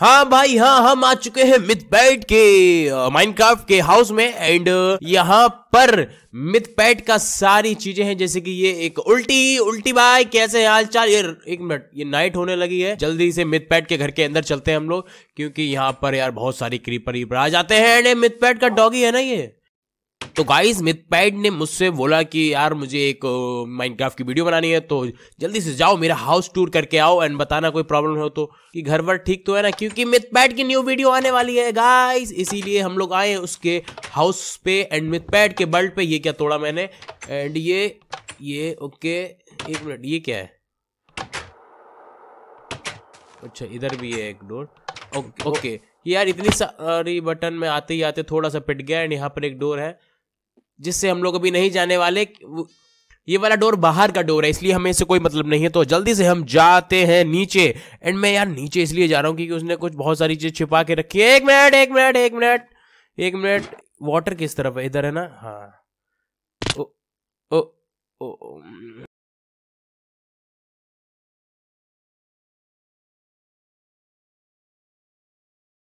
हाँ भाई हाँ हम आ चुके हैं मिथ पैट के माइनक्राफ्ट के हाउस में एंड यहाँ पर मिथ पैट का सारी चीजें हैं जैसे कि ये एक उल्टी उल्टी भाई कैसे हाल चाल ये एक मिनट ये नाइट होने लगी है जल्दी से मिथ पैट के घर के अंदर चलते हैं हम लोग क्योंकि यहाँ पर यार बहुत सारी क्रीपर आ जाते हैं एंड मिथ पैट का डॉगी है ना ये तो गाइस मिथपैड ने मुझसे बोला कि यार मुझे एक माइनक्राफ्ट की वीडियो बनानी है तो जल्दी से जाओ मेरा हाउस टूर करके आओ एंड बताना कोई प्रॉब्लम हो तो कि घर वर ठीक तो है ना क्योंकि मिथपैड की न्यू वीडियो आने वाली है गाइस इसीलिए हम लोग आए उसके हाउस पे एंड मिथपैड के बल्ट पे ये क्या तोड़ा मैंने एंड ये ये ओके एक मिनट ये क्या है अच्छा इधर भी है एक डोर ओके ओके यार इतनी सारी बटन में आते ही आते थोड़ा सा पिट गया एंड यहाँ पर एक डोर है जिससे हम लोग अभी नहीं जाने वाले ये वाला डोर बाहर का डोर है इसलिए हमें इससे कोई मतलब नहीं है तो जल्दी से हम जाते हैं नीचे एंड मैं यार नीचे इसलिए जा रहा हूँ क्योंकि उसने कुछ बहुत सारी चीज़ छिपा के रखी है एक मिनट एक मिनट एक मिनट एक मिनट वाटर किस तरफ है इधर है ना हाँ ओ ओ, ओ, ओ